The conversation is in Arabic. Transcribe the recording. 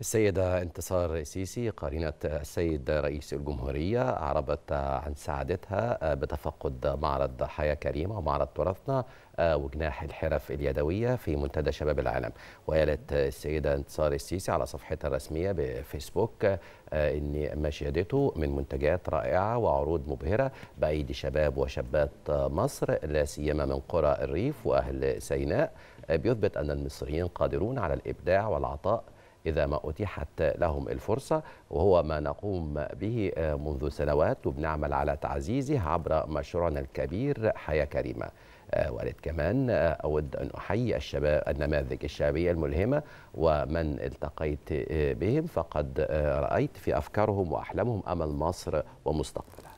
السيدة انتصار سيسي قرينة السيد رئيس الجمهورية أعربت عن سعادتها بتفقد معرض حياة كريمة ومعرض تراثنا وجناح الحرف اليدوية في منتدى شباب العالم وقالت السيدة انتصار السيسي على صفحتها الرسمية بفيسبوك أن ما شهدته من منتجات رائعة وعروض مبهرة بأيدي شباب وشابات مصر لا سيما من قرى الريف وأهل سيناء بيثبت أن المصريين قادرون على الإبداع والعطاء إذا ما أتيحت لهم الفرصة وهو ما نقوم به آه، منذ سنوات وبنعمل على تعزيزه عبر مشروعنا الكبير حياة كريمة آه، وقالت كمان آه، أود أن أحيي الشباب النماذج الشعبية الملهمة ومن التقيت بهم فقد رأيت في أفكارهم وأحلامهم أمل مصر ومستقبلها